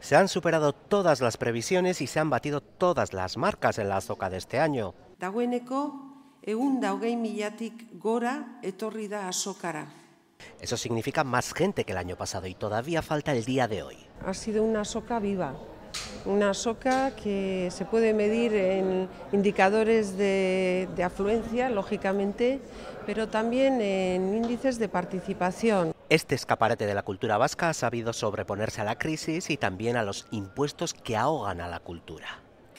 Se han superado todas las previsiones y se han batido todas las marcas en la azoka de este año. Eso significa más gente que el año pasado y todavía falta el día de hoy. Ha sido una azoka viva, una soca que se puede medir en indicadores de, afluencia, lógicamente, pero también en índices de participación. Este escaparate de la cultura vasca ha sabido sobreponerse a la crisis y también a los impuestos que ahogan a la cultura.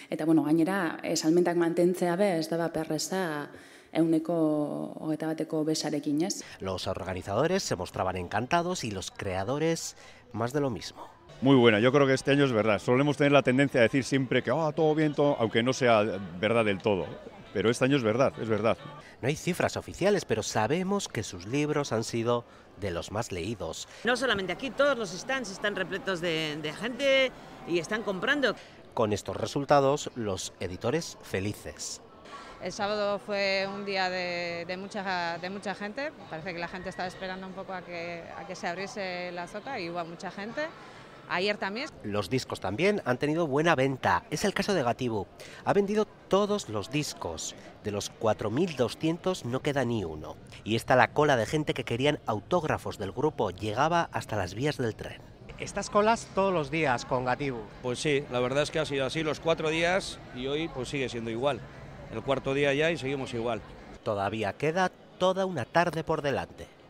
Eta bueno, gainera, eh, mantentzea be, ez daba perreza euneko bateko besarekin, Los organizadores se mostraban encantados y los creadores más de lo mismo muy buena. Yo creo que este año es verdad. Solemos tener la tendencia a decir siempre que ah, todo bien, todo", aunque no sea verdad del todo. Pero este año es verdad, es verdad. No hay cifras oficiales, pero sabemos que sus libros han sido de los más leídos. No solamente aquí, todos los stands están repletos de, gente y están comprando. Con estos resultados, los editores felices. El sábado fue un día de, mucha, de mucha gente, parece que la gente estaba esperando un poco a que, se abriese la sota y hubo mucha gente ayer también. Los discos también han tenido buena venta. Es el caso de Gatibu. Ha vendido todos los discos. De los 4.200 no queda ni uno. Y está la cola de gente que querían autógrafos del grupo. Llegaba hasta las vías del tren. Estas colas todos los días con Gatibu. Pues sí, la verdad es que ha sido así los cuatro días y hoy pues sigue siendo igual. El cuarto día ya y seguimos igual. Todavía queda toda una tarde por delante.